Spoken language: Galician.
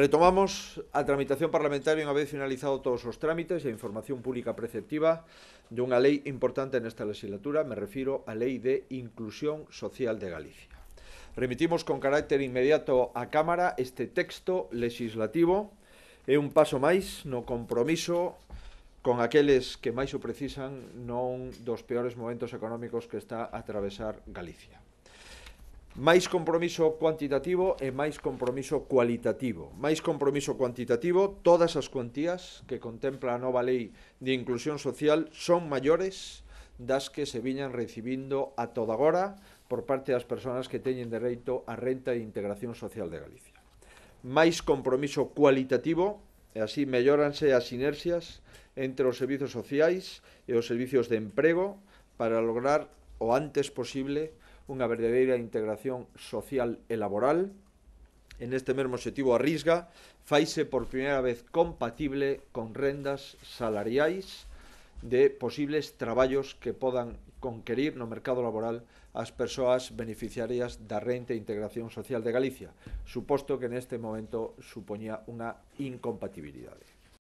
Retomamos a tramitación parlamentaria unha vez finalizado todos os trámites e a información pública preceptiva dunha lei importante nesta legislatura, me refiro á Lei de Inclusión Social de Galicia. Remitimos con carácter inmediato á Cámara este texto legislativo e un paso máis no compromiso con aqueles que máis o precisan non dos peores momentos económicos que está a atravesar Galicia máis compromiso cuantitativo e máis compromiso cualitativo. Máis compromiso cuantitativo, todas as cuantías que contempla a nova lei de inclusión social son maiores das que se viñan recibindo a toda agora por parte das persoas que teñen dereito a renta de integración social de Galicia. Máis compromiso cualitativo, e así melloranse as inercias entre os servizos sociais e os servizos de emprego para lograr o antes posible unha verdadeira integración social e laboral. En este mesmo objetivo a risga faise por primeira vez compatible con rendas salariais de posibles traballos que podan conquerir no mercado laboral as persoas beneficiarias da Renta e Integración Social de Galicia, suposto que neste momento supoñía unha incompatibilidade.